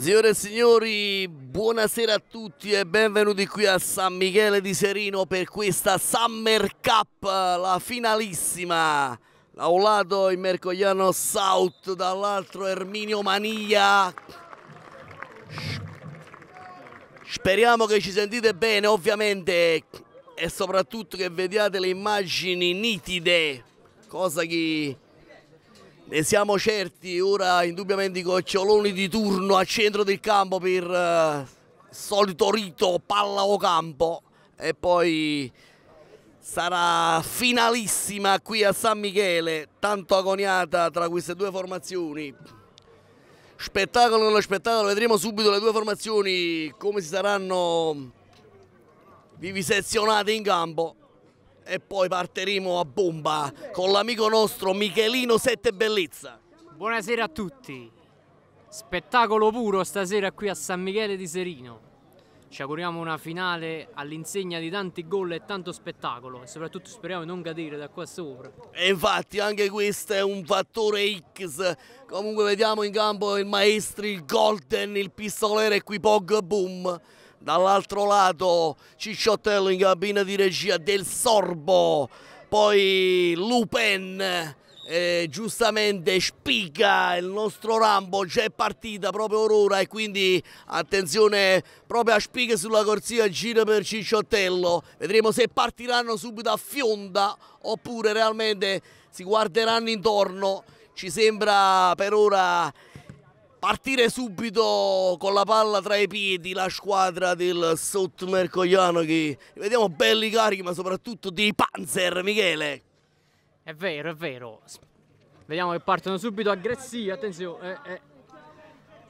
Signore e signori, buonasera a tutti e benvenuti qui a San Michele di Serino per questa Summer Cup, la finalissima. Da un lato il Mercogliano South, dall'altro Erminio Mania. Speriamo che ci sentite bene, ovviamente, e soprattutto che vediate le immagini nitide, cosa che ne siamo certi, ora indubbiamente i goccioloni di turno al centro del campo per eh, il solito rito palla o campo e poi sarà finalissima qui a San Michele, tanto agoniata tra queste due formazioni. Spettacolo nello spettacolo, vedremo subito le due formazioni come si saranno vivisezionate in campo e poi partiremo a bomba con l'amico nostro Michelino Sette Bellezza. Buonasera a tutti, spettacolo puro stasera qui a San Michele di Serino. Ci auguriamo una finale all'insegna di tanti gol e tanto spettacolo e soprattutto speriamo di non cadere da qua sopra. E infatti anche questo è un fattore X. Comunque vediamo in campo il maestri, il Golden, il pistolero e qui Pog Boom dall'altro lato Cicciottello in cabina di regia del Sorbo, poi Lupin eh, giustamente spiga il nostro Rambo, c'è partita proprio ora e quindi attenzione proprio a spiga sulla corsia gira per Cicciottello, vedremo se partiranno subito a fionda oppure realmente si guarderanno intorno, ci sembra per ora partire subito con la palla tra i piedi la squadra del Sottomercogliano che vediamo belli carichi ma soprattutto di Panzer Michele è vero è vero vediamo che partono subito aggressivi attenzione eh, eh.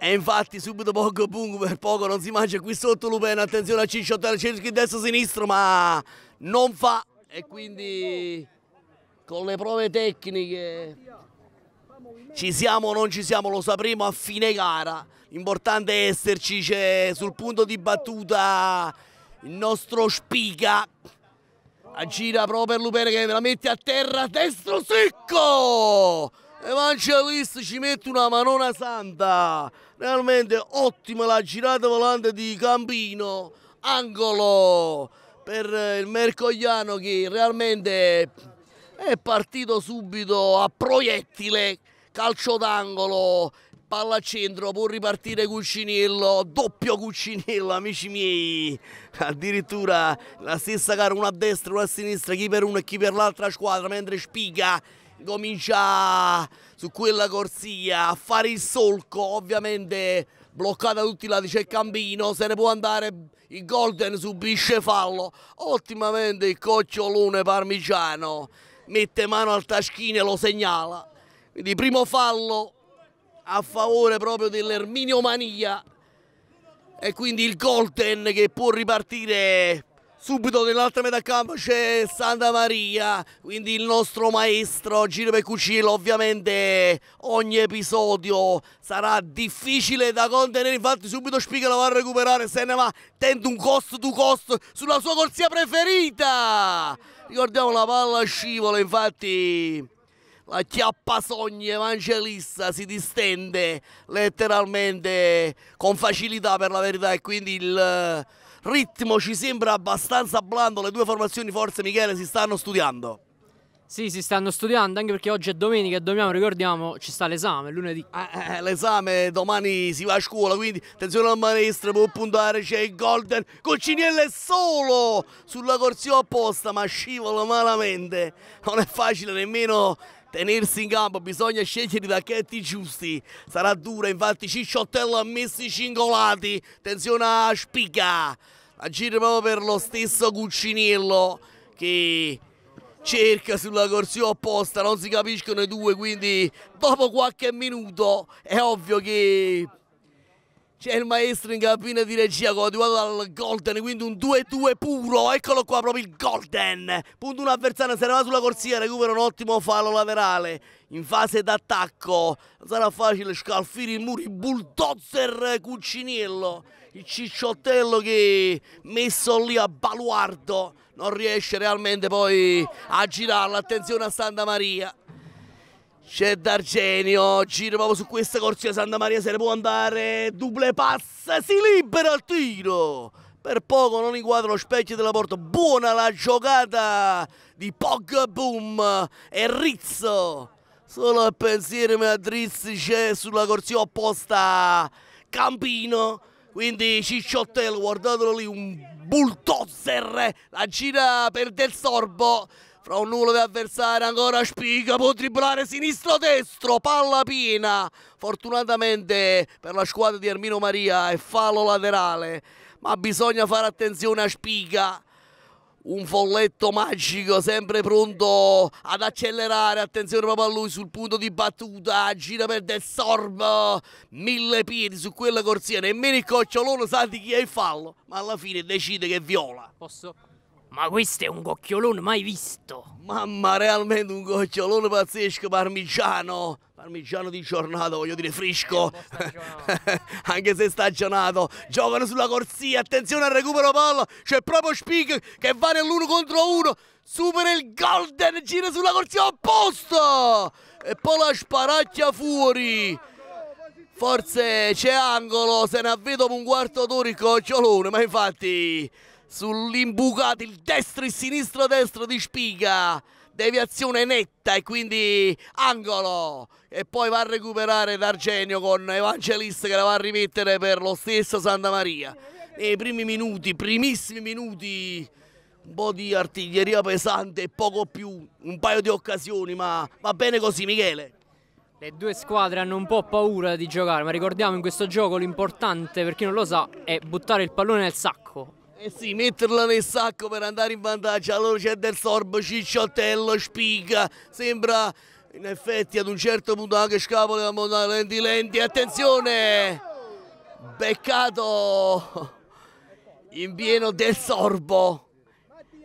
E infatti subito Pogo Pung per poco non si mangia qui sotto Lupen attenzione a Cicciotto al destro-sinistro ma non fa e quindi con le prove tecniche ci siamo o non ci siamo lo sapremo a fine gara. L'importante è esserci, c'è cioè, sul punto di battuta il nostro Spiga. La gira proprio per Lupere che me la mette a terra, destro secco! Evangelista ci mette una manona santa. Realmente ottima la girata volante di Campino. Angolo per il Mercogliano che realmente è partito subito a proiettile calcio d'angolo, palla a centro, può ripartire Cuccinillo, doppio Cuccinillo amici miei, addirittura la stessa gara, una a destra, una a sinistra, chi per uno e chi per l'altra squadra, mentre Spiga comincia su quella corsia a fare il solco, ovviamente bloccata da tutti i lati, c'è Campino, se ne può andare, il Golden subisce fallo, ottimamente il cocciolone parmigiano mette mano al taschino e lo segnala. Quindi primo fallo a favore proprio dell'Erminio Mania e quindi il Colten che può ripartire subito nell'altra metà campo c'è Santa Maria quindi il nostro maestro Giro Pecucillo ovviamente ogni episodio sarà difficile da contenere infatti subito Spiga lo va a recuperare se ne va tenta un costo to costo sulla sua corsia preferita ricordiamo la palla scivola infatti la eh, sogni evangelista si distende letteralmente con facilità per la verità e quindi il eh, ritmo ci sembra abbastanza blando, le due formazioni forse Michele si stanno studiando. Sì, si stanno studiando anche perché oggi è domenica e domani ricordiamo, ci sta l'esame, lunedì. Eh, eh, eh, l'esame, domani si va a scuola, quindi attenzione al maestro, può puntare, c'è il Golden, è solo sulla corsia opposta, ma scivola malamente. Non è facile nemmeno tenersi in campo, bisogna scegliere i tacchetti giusti. Sarà dura, infatti Cicciottello ha messo i cingolati, Attenzione a Spica, a giro proprio per lo stesso Cuccinello che cerca sulla corsia opposta, non si capiscono i due, quindi dopo qualche minuto è ovvio che c'è il maestro in cabina di regia con coadiuvato al Golden, quindi un 2-2 puro, eccolo qua proprio il Golden. Punto 1 avversario, si ne va sulla corsia, recupera un ottimo fallo laterale. In fase d'attacco sarà facile scalfire i muri, bulldozer Cucciniello, il cicciottello che messo lì a baluardo non riesce realmente poi a girarlo. Attenzione a Santa Maria. C'è D'Argenio, giro proprio su questa corsia Santa Maria se ne può andare, duple passa, si libera il tiro! Per poco non inquadra lo specchio della porta, buona la giocata di Pog Boom e Rizzo! Solo il pensiero mi addrizzi c'è sulla corsia opposta Campino, quindi Cicciottello, guardatelo lì, un bulldozer, la gira per Del Sorbo, fra un nulla di avversario ancora Spiga può triplare sinistro-destro, palla piena. Fortunatamente per la squadra di Ermino Maria è fallo laterale, ma bisogna fare attenzione a Spiga un folletto magico sempre pronto ad accelerare attenzione proprio a lui sul punto di battuta gira per Del Sorbo mille piedi su quella corsia nemmeno il cocciolone sa di chi è il fallo ma alla fine decide che viola posso ma questo è un gocchiolone mai visto! Mamma, realmente un gocciolone pazzesco, parmigiano! Parmigiano di giornata, voglio dire fresco! Anche se stagionato, giocano sulla corsia, attenzione al recupero palla! C'è proprio Spig che va nell'uno contro uno! Supera il Golden, gira sulla corsia opposta! E poi la sparacchia fuori! Forse c'è angolo, se ne avvedo un quarto d'ora il gocciolone, ma infatti sull'imbucato il destro e sinistro destro di Spiga deviazione netta e quindi angolo e poi va a recuperare D'Argenio con Evangelista che la va a rimettere per lo stesso Santa Maria nei primi minuti, primissimi minuti un po' di artiglieria pesante e poco più, un paio di occasioni ma va bene così Michele le due squadre hanno un po' paura di giocare, ma ricordiamo in questo gioco l'importante, per chi non lo sa, è buttare il pallone nel sacco eh sì, metterla nel sacco per andare in vantaggio, allora c'è del sorbo, cicciottello, spiga, sembra in effetti ad un certo punto anche scapole da montare lenti lenti, attenzione! Beccato in pieno del sorbo.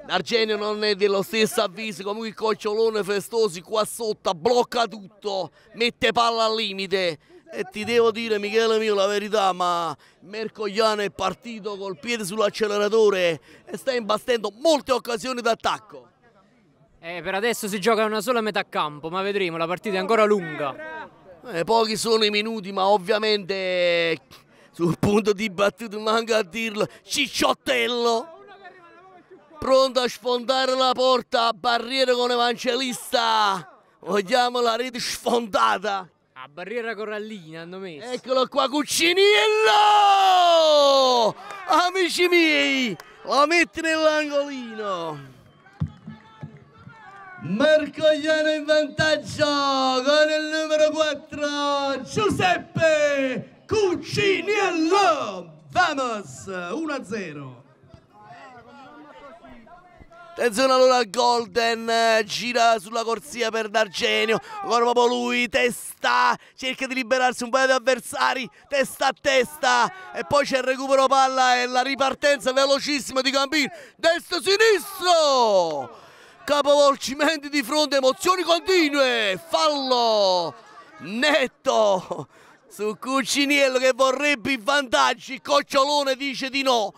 L'Argenio non è dello stesso avviso, comunque il cocciolone festosi qua sotto blocca tutto, mette palla al limite. E ti devo dire Michele mio la verità, ma Mercogliano è partito col piede sull'acceleratore e sta imbastendo molte occasioni d'attacco. Eh, per adesso si gioca una sola metà campo, ma vedremo, la partita è ancora lunga. Eh, pochi sono i minuti, ma ovviamente sul punto di battuta manca a dirlo Cicciottello pronto a sfondare la porta barriera con Evangelista vogliamo la rete sfondata a barriera corallina hanno messo. Eccolo qua, Cucciniello! Amici miei, la mette nell'angolino. Marco Mercogliano in vantaggio con il numero 4, Giuseppe Cucciniello. Vamos, 1-0. Attenzione allora Golden eh, gira sulla corsia per D'Argenio, ancora proprio lui, testa, cerca di liberarsi un paio di avversari, testa a testa e poi c'è il recupero palla e la ripartenza velocissima di Gambin, destra-sinistro, capovolgimenti di fronte, emozioni continue, fallo netto su Cucciniello che vorrebbe i vantaggi, Cocciolone dice di no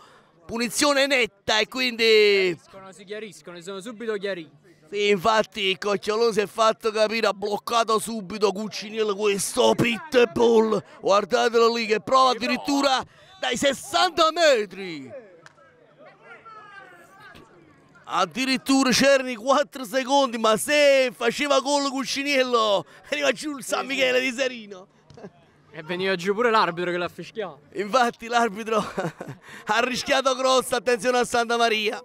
punizione netta e quindi... Si chiariscono, si sono subito chiariti. Sì, infatti il Cocciolone si è fatto capire, ha bloccato subito Cuccinello questo pitbull. Guardatelo lì che prova addirittura dai 60 metri. Addirittura c'erano i 4 secondi, ma se faceva gol Cuccinello, arriva giù il San Michele di Serino. E veniva giù pure l'arbitro che l'ha fischiato. Infatti l'arbitro ha rischiato grossa, attenzione a Santa Maria.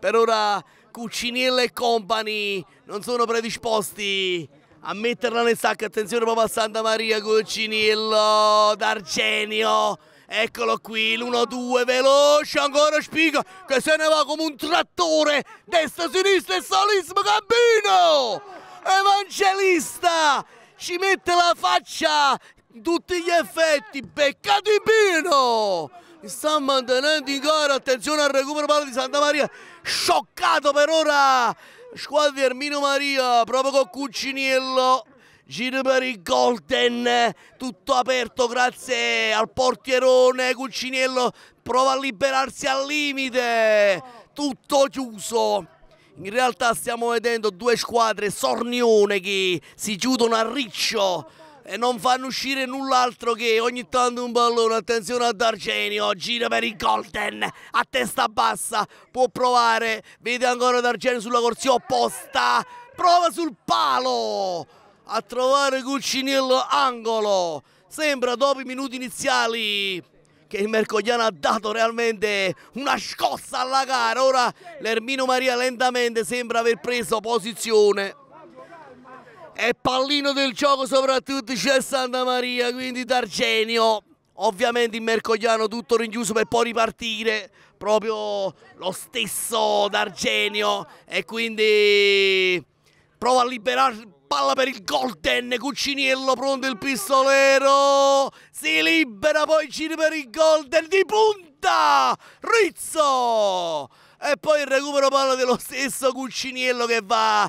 Per ora Cuccinella e compagni non sono predisposti a metterla nel sacco. Attenzione proprio a Santa Maria, Cuccinello, D'Argenio. Eccolo qui, l'1-2, veloce, ancora Spiga che se ne va come un trattore. Destra, sinistra e Solismo Gambino! Evangelista! Ci mette la faccia tutti gli effetti, peccato Pino! Sta mantenendo in gara, attenzione al recupero palla di Santa Maria, scioccato per ora squadra di Ermino Maria, proprio con Cucciniello, giro per il Golden, tutto aperto grazie al portierone, Cucciniello prova a liberarsi al limite, tutto chiuso. In realtà stiamo vedendo due squadre, Sornione che si chiudono a riccio, e non fanno uscire null'altro che ogni tanto un pallone. Attenzione a D'Argenio, gira per il Golden, a testa bassa, può provare, vede ancora D'Argenio sulla corsia opposta, prova sul palo a trovare Cuccinello angolo. Sembra dopo i minuti iniziali che il Mercogliano ha dato realmente una scossa alla gara. Ora l'Ermino Maria lentamente sembra aver preso posizione. E pallino del gioco soprattutto c'è Santa Maria, quindi D'Argenio. Ovviamente in Mercogliano tutto rinchiuso per poi ripartire proprio lo stesso D'Argenio e quindi prova a liberare palla per il Golden, Cucciniello pronto il pistolero, si libera poi giri per il Golden di punta, Rizzo! E poi il recupero palla dello stesso Cucciniello che va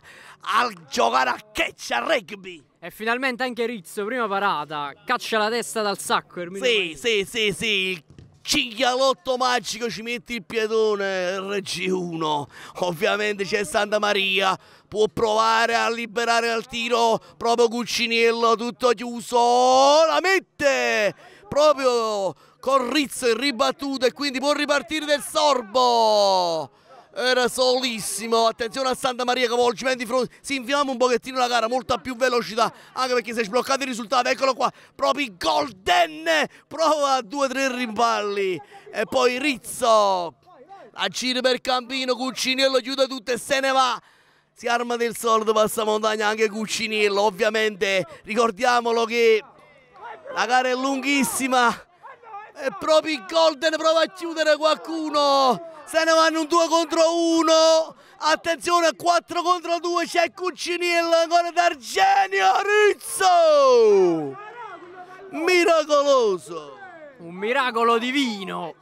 a giocare a catch, a rugby. E finalmente anche Rizzo, prima parata, caccia la testa dal sacco. Ermino sì, sì, sì, sì. Ciglialotto magico ci mette il piedone RG1. Ovviamente c'è Santa Maria. Può provare a liberare al tiro proprio Cuccinello, tutto chiuso. Oh, la mette proprio con Rizzo in ribattuta e quindi può ripartire del sorbo era solissimo, attenzione a Santa Maria cavolgimento di fronte, si infiamma un pochettino la gara, molta più velocità, anche perché si è sbloccato il risultato, eccolo qua, proprio Golden, prova 2 tre rimballi, e poi Rizzo, a giro per Campino, Cuccinello chiude tutto e se ne va, si arma del soldo, passa montagna anche Cuccinello, ovviamente, ricordiamolo che la gara è lunghissima, e proprio Golden prova a chiudere qualcuno, se ne vanno un 2 contro 1 attenzione 4 contro 2 c'è Cuccinil ancora d'Argenio Rizzo miracoloso un miracolo divino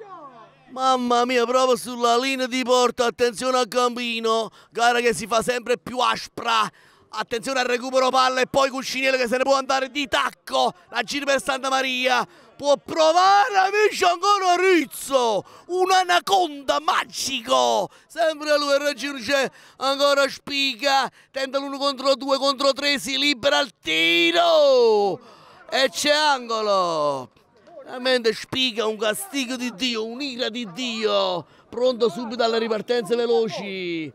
Mamma mia, proprio sulla linea di porta, attenzione a Gambino, gara che si fa sempre più aspra, attenzione al recupero palla e poi Cuccinello che se ne può andare di tacco, la gira per Santa Maria, può provare amici ancora Rizzo un anaconda magico sempre lui raggiunge ancora Spica tenta l'uno contro due contro tre si libera il tiro e c'è angolo veramente Spica un castigo di Dio un'ira di Dio pronto subito alle ripartenze veloci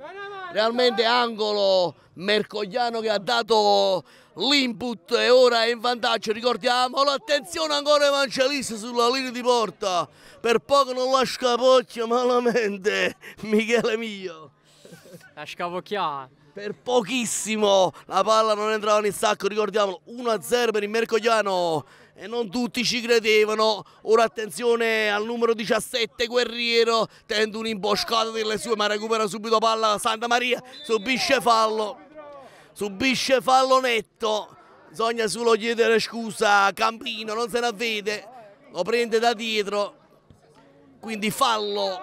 realmente angolo Mercogliano che ha dato l'input è ora in vantaggio, ricordiamolo, attenzione ancora Evangelista sulla linea di porta, per poco non la scapocchia malamente Michele Mio. La scapocchia. Per pochissimo la palla non entrava nel sacco, ricordiamolo, 1-0 per il Mercogliano e non tutti ci credevano. Ora attenzione al numero 17 Guerriero, tende un'imboscata delle sue ma recupera subito palla Santa Maria, subisce fallo subisce fallo netto, bisogna solo chiedere scusa a Campino, non se ne vede, lo prende da dietro, quindi fallo,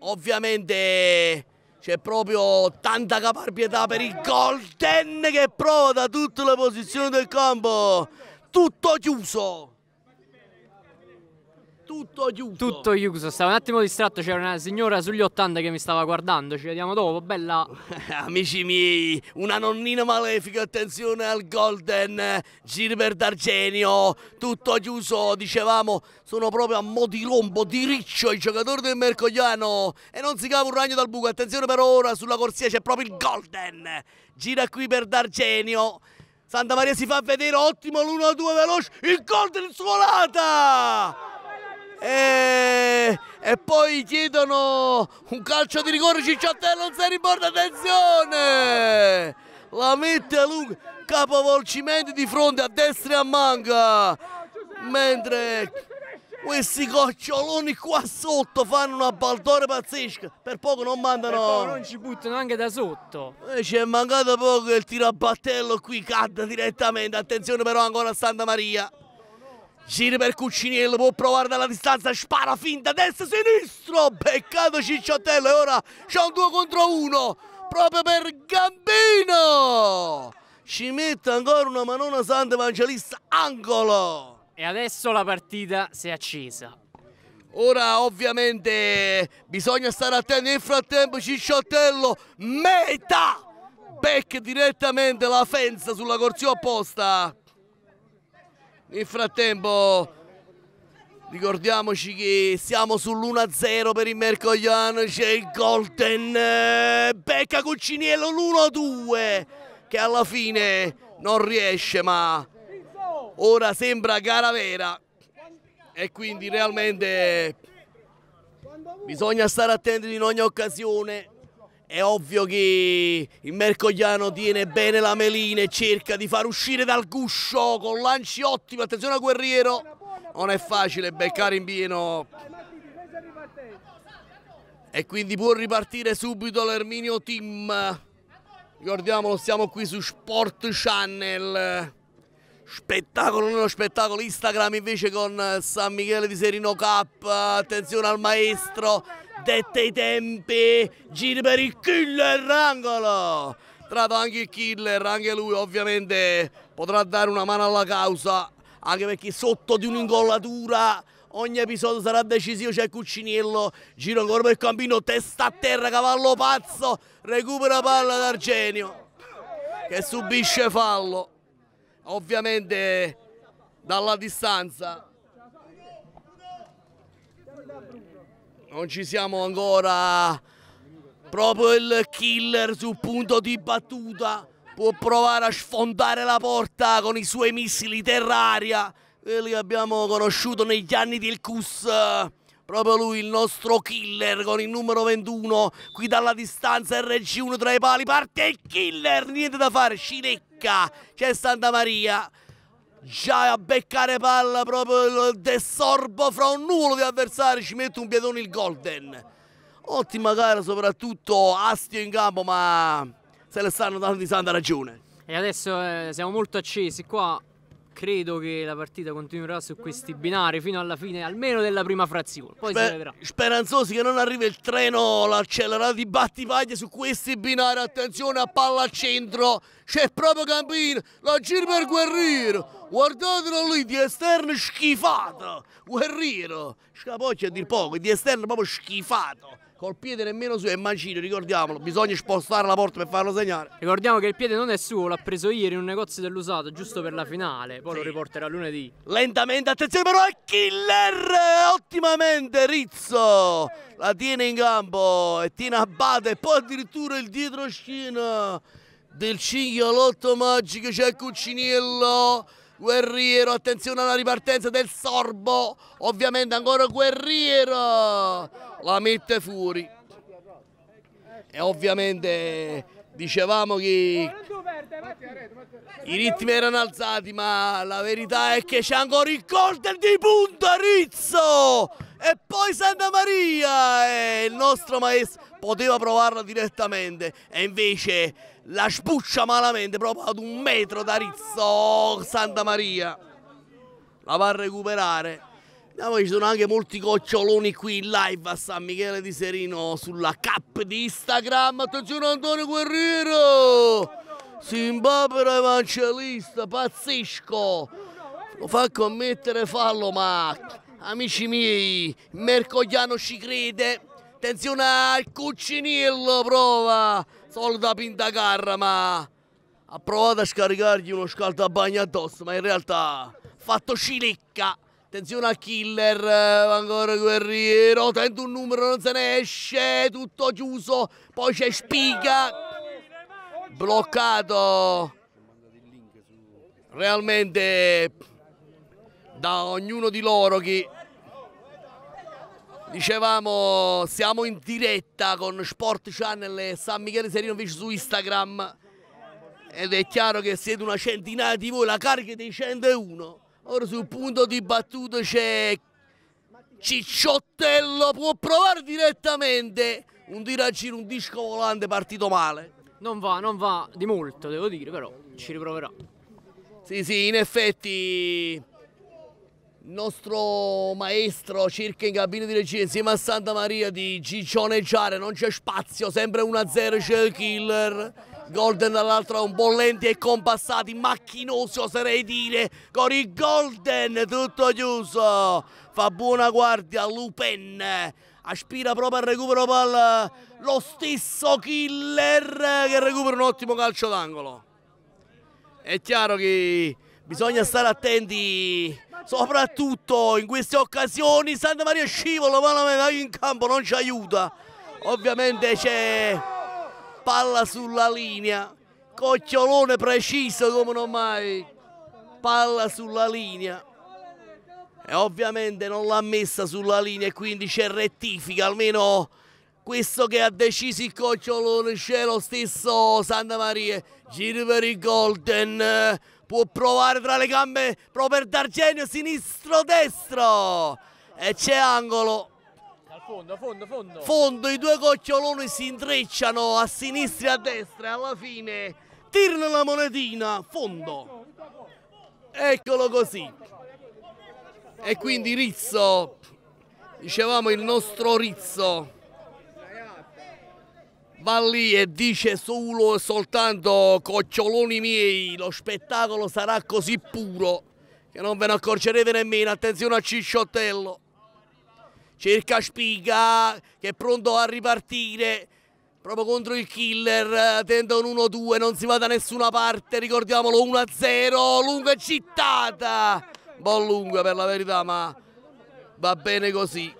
ovviamente c'è proprio tanta caparbietà per il gol Golden che prova da tutte le posizioni del campo, tutto chiuso tutto chiuso. Tutto chiuso, stavo un attimo distratto, c'era una signora sugli 80 che mi stava guardando, ci vediamo dopo, bella. Amici miei, una nonnina malefica, attenzione al Golden, giri per D'Argenio, tutto chiuso, dicevamo, sono proprio a mo' di lombo, di riccio i giocatori del Mercogliano e non si cava un ragno dal buco, attenzione per ora, sulla corsia c'è proprio il Golden, gira qui per D'Argenio. Santa Maria si fa vedere, ottimo l'1-2 veloce, il gol del Suolata! e, eh, e poi chiedono un calcio di rigore Cicciottello non si riporta attenzione la mette a lungo capovolgimento di fronte a destra e a manca mentre questi goccioloni qua sotto fanno una baldoria pazzesca per poco non mandano per poco non ci buttano anche da sotto e eh, ci è mancato poco il tiro a battello qui cadda direttamente attenzione però ancora a Santa Maria Gira per Cuccinello, può provare dalla distanza, spara finta, destra, sinistro, beccato Cicciottello e ora c'è un 2 contro 1, proprio per Gambino! Ci mette ancora una manona Santa Evangelista, angolo! E adesso la partita si è accesa. Ora ovviamente bisogna stare attenti, nel frattempo Cicciottello, meta! back direttamente la fenza sulla corsia opposta. Nel frattempo ricordiamoci che siamo sull'1-0 per il Mercogliano, c'è il Colten, eh, becca Cucciniello l'1-2 che alla fine non riesce ma ora sembra gara vera e quindi realmente bisogna stare attenti in ogni occasione è ovvio che il Mercogliano tiene bene la melina e cerca di far uscire dal guscio con lanci ottimi. Attenzione a Guerriero. Non è facile beccare in pieno. E quindi può ripartire subito l'Erminio Team. Ricordiamolo, siamo qui su Sport Channel. Spettacolo nello spettacolo Instagram invece con San Michele di Serino Cup. Attenzione al maestro Dette i tempi, giri per il killer angolo. Trato anche il killer, anche lui ovviamente potrà dare una mano alla causa, anche perché sotto di un'ingollatura ogni episodio sarà decisivo, c'è Cuciniello, giro ancora per Campino, testa a terra, cavallo pazzo, recupera palla d'Argenio che subisce fallo, ovviamente dalla distanza non ci siamo ancora proprio il killer sul punto di battuta può provare a sfondare la porta con i suoi missili terraria quelli che abbiamo conosciuto negli anni del CUS proprio lui il nostro killer con il numero 21 qui dalla distanza RG1 tra i pali parte il killer niente da fare Scinecca c'è Santa Maria già a beccare palla proprio il desorbo fra un nuvolo di avversari ci mette un piedone il golden ottima gara soprattutto Astio in campo ma se le stanno dando di santa ragione e adesso eh, siamo molto accesi qua credo che la partita continuerà su questi binari fino alla fine almeno della prima frazione poi Sper- si vedrà speranzosi che non arrivi il treno l'accelerato di battivaglia su questi binari attenzione a palla al centro c'è proprio Campino la gira per Guerriero guardatelo lì di esterno schifato Guerriero scapocchia a dir poco di esterno proprio schifato col piede nemmeno suo è Mancino, ricordiamolo, bisogna spostare la porta per farlo segnare. Ricordiamo che il piede non è suo, l'ha preso ieri in un negozio dell'usato giusto per la finale, poi sì. lo riporterà lunedì. Lentamente, attenzione però, è killer! Ottimamente Rizzo! La tiene in campo e tiene a bada e poi addirittura il dietro scena del Cigliolotto Magico, c'è cioè Cucciniello. Guerriero, attenzione alla ripartenza del Sorbo, ovviamente ancora Guerriero, la mette fuori. E ovviamente dicevamo che i ritmi erano alzati, ma la verità è che c'è ancora il corner di punta Rizzo e poi Santa Maria e il nostro maestro poteva provarla direttamente e invece la spuccia malamente proprio ad un metro da Rizzo Santa Maria la va a recuperare No, ah, poi ci sono anche molti coccioloni qui in live a San Michele di Serino sulla cap di Instagram. Attenzione Antonio Guerriero! Zimbabwe evangelista, pazzesco! Lo fa commettere fallo, ma amici miei, Mercogliano ci crede. Attenzione al cucinillo, prova! Solo da Pintacarra, ma ha provato a scaricargli uno scaldabagno addosso, ma in realtà ha fatto cilecca. Attenzione al killer, eh, ancora Guerriero, tenta un numero, non se ne esce, tutto chiuso, poi c'è Spiga, bloccato. Realmente da ognuno di loro che dicevamo siamo in diretta con Sport Channel e San Michele Serinovic su Instagram ed è chiaro che siete una centinaia di voi, la carica dei 101 Ora sul punto di battuta c'è Cicciottello, può provare direttamente un tiro a giro, un disco volante partito male. Non va, non va di molto, devo dire, però ci riproverà. Sì, sì, in effetti il nostro maestro cerca in cabina di regia insieme a Santa Maria di gigioneggiare, non c'è spazio, sempre 1-0 c'è il killer Golden dall'altra un bollenti e compassati, macchinosi oserei dire, con il Golden tutto chiuso, fa buona guardia Lupin, aspira proprio al recupero palla, lo stesso Killer che recupera un ottimo calcio d'angolo. È chiaro che bisogna stare attenti soprattutto in queste occasioni Santa Maria scivola ma la in campo non ci aiuta ovviamente c'è palla sulla linea, cocciolone preciso come non mai, palla sulla linea. E ovviamente non l'ha messa sulla linea e quindi c'è rettifica, almeno questo che ha deciso il cocciolone c'è lo stesso Santa Maria, giro per il Golden, può provare tra le gambe, proprio per D'Argenio, sinistro-destro e c'è angolo fondo, fondo, fondo. Fondo, i due goccioloni si intrecciano a sinistra e a destra. e Alla fine tirano la monetina, fondo. Eccolo così. E quindi Rizzo, dicevamo il nostro Rizzo, va lì e dice solo e soltanto coccioloni miei, lo spettacolo sarà così puro che non ve ne accorgerete nemmeno. Attenzione a Cicciottello cerca Spiga che è pronto a ripartire proprio contro il killer, tenta un 1-2, non si va da nessuna parte, ricordiamolo 1-0, lunga cittata, un po' lunga per la verità ma va bene così.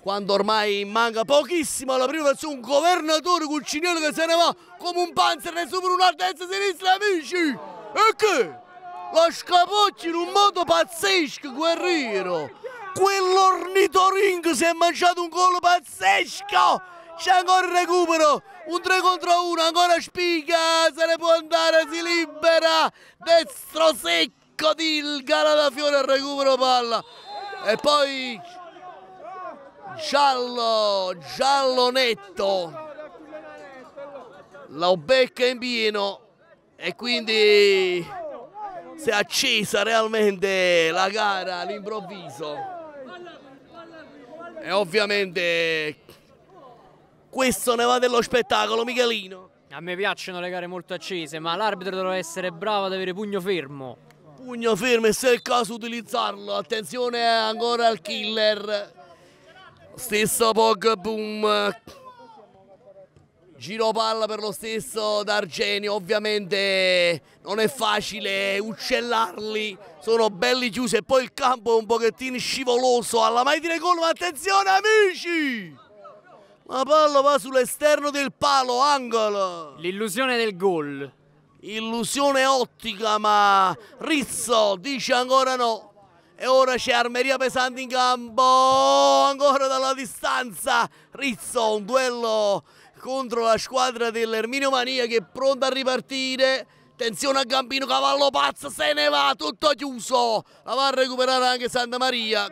Quando ormai manca pochissimo alla prima versione, un governatore Cuccinello che se ne va come un panzer, ne supera una destra sinistra amici, e che? Lo scapocci in un modo pazzesco guerriero! quell'ornitoring si è mangiato un gol pazzesco! C'è ancora il recupero, un 3 contro 1, ancora Spiga, se ne può andare, si libera, destro secco di il Galafiore al recupero palla. E poi giallo, giallo netto. la becca in pieno e quindi si è accesa realmente la gara all'improvviso. E ovviamente questo ne va dello spettacolo, Michelino. A me piacciono le gare molto accese, ma l'arbitro dovrà essere bravo ad avere pugno fermo. Pugno fermo e se è il caso utilizzarlo. Attenzione ancora al killer. Stesso Pog Boom. Giro palla per lo stesso D'Argenio, ovviamente non è facile uccellarli, sono belli chiusi e poi il campo è un pochettino scivoloso alla mai dire gol, ma attenzione amici! La palla va sull'esterno del palo, angolo! L'illusione del gol. Illusione ottica, ma Rizzo dice ancora no. E ora c'è Armeria pesante in campo, ancora dalla distanza, Rizzo, un duello contro la squadra dell'Erminio Mania che è pronta a ripartire. Attenzione a Gambino, cavallo pazzo, se ne va, tutto chiuso. La va a recuperare anche Santa Maria.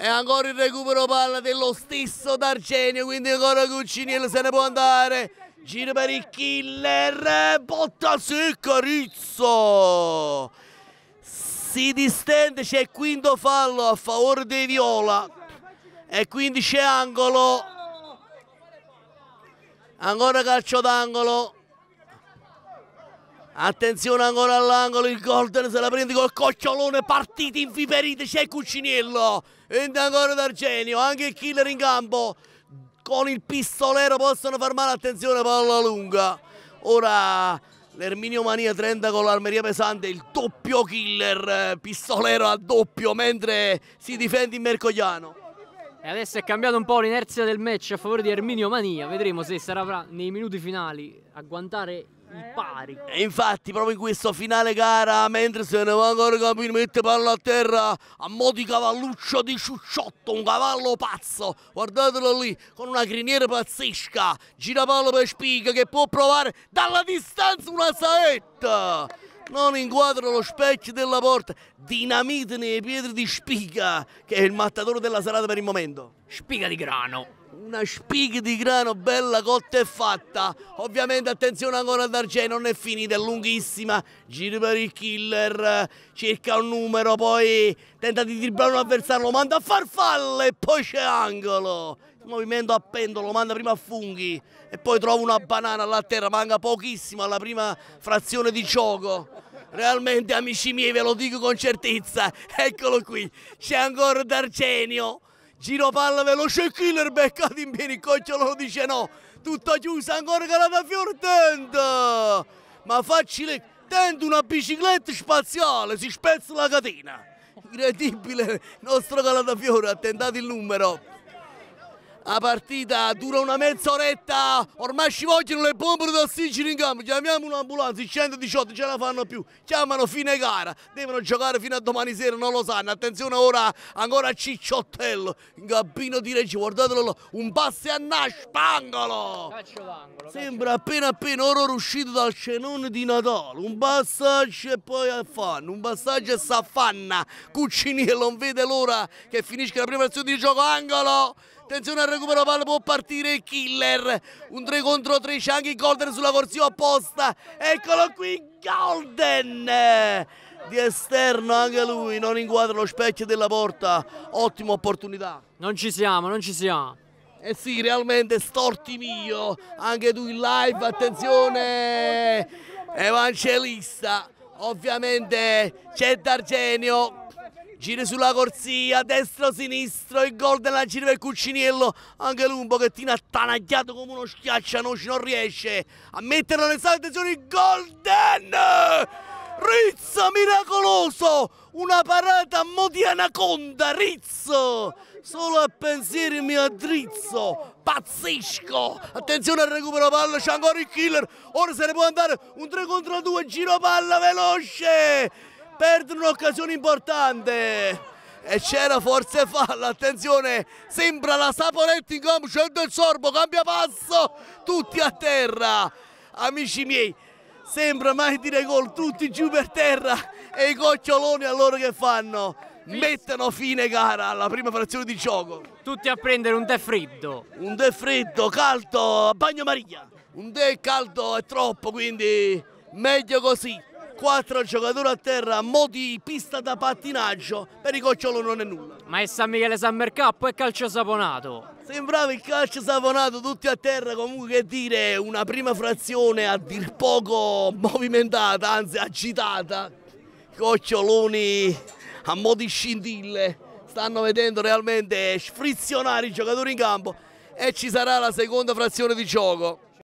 E ancora il recupero palla dello stesso D'Argenio, quindi ancora Cucciniello se ne può andare. Giro per il killer, botta secca Rizzo. Si distende, c'è il quinto fallo a favore dei Viola. E quindi c'è angolo ancora calcio d'angolo attenzione ancora all'angolo il Golden se la prende col cocciolone partiti inviperiti c'è Cucciniello entra ancora D'Argenio anche il killer in campo con il pistolero possono far male attenzione palla lunga ora l'Erminio Mania 30 con l'armeria pesante il doppio killer eh, pistolero a doppio mentre si difende in Mercogliano e adesso è cambiato un po' l'inerzia del match a favore di Erminio Mania. Vedremo se sarà nei minuti finali a guantare il pari. E infatti proprio in questo finale gara, mentre se ne va ancora Capino, mette palla a terra a mo' di cavalluccio di Ciucciotto, un cavallo pazzo, guardatelo lì, con una criniera pazzesca, gira palla per Spiga che può provare dalla distanza una saetta non inquadro lo specchio della porta, dinamite nei piedi di Spica, che è il mattatore della salata per il momento. Spica di grano. Una spiga di grano bella cotta e fatta. Ovviamente attenzione ancora ad Arcei, non è finita, è lunghissima. Giri per il killer, cerca un numero, poi tenta di dribblare un avversario, lo manda a farfalle e poi c'è angolo movimento a pendolo, manda prima a funghi e poi trova una banana là a terra, manca pochissimo alla prima frazione di gioco. Realmente amici miei ve lo dico con certezza, eccolo qui, c'è ancora D'Argenio, giro palla veloce, killer beccato in piedi, Cocciolo dice no, tutto chiuso, ancora Calatafiore, tenta, ma facile, tenta una bicicletta spaziale, si spezza la catena incredibile il nostro Calatafiore ha tentato il numero la partita dura una mezz'oretta, ormai ci vogliono le bombe d'ossigeno in campo, chiamiamo un'ambulanza, il 118 ce la fanno più, chiamano fine gara, devono giocare fino a domani sera, non lo sanno, attenzione ora ancora Cicciottello, in gabbino di Reggi, guardatelo là, un passo a Naspangolo! Sembra appena appena ora uscito dal cenone di Natale, un passaggio e poi affanno, un passaggio e s'affanna, Cuccini non vede l'ora che finisca la prima preparazione di gioco, angolo! attenzione al recupero palla può partire il killer un 3 contro 3 c'è anche il Golden sulla porzione opposta eccolo qui Golden di esterno anche lui non inquadra lo specchio della porta ottima opportunità non ci siamo non ci siamo eh sì, realmente storti mio, anche tu in live, attenzione, evangelista, ovviamente c'è D'Argenio Gira sulla corsia, destro, sinistro, il gol della gira per Cucciniello. Anche lui un pochettino attanagliato come uno schiaccianoci, non riesce a metterlo nel salto. Attenzione, il gol golden! Rizzo miracoloso! Una parata modiana conda, Rizzo! Solo a pensieri mi addrizzo! Pazzesco! Attenzione al recupero palla, c'è ancora il killer! Ora se ne può andare un 3 contro 2, giro palla veloce! perdono un'occasione importante e c'era forse falla, attenzione, sembra la Saporetti in campo, c'è il sorbo, cambia passo, tutti a terra, amici miei, sembra mai dire gol, tutti giù per terra e i goccioloni a loro che fanno? Mettono fine gara alla prima frazione di gioco. Tutti a prendere un tè freddo. Un tè freddo, caldo, a bagnomaria. Un tè caldo è troppo, quindi meglio così quattro giocatori a terra, a mo di pista da pattinaggio, per i Cocciolo non è nulla. Ma è San Michele San o è calcio saponato. Sembrava il calcio saponato, tutti a terra, comunque che dire, una prima frazione a dir poco movimentata, anzi agitata. Coccioloni a mo di scintille, stanno vedendo realmente sfrizionare i giocatori in campo e ci sarà la seconda frazione di gioco.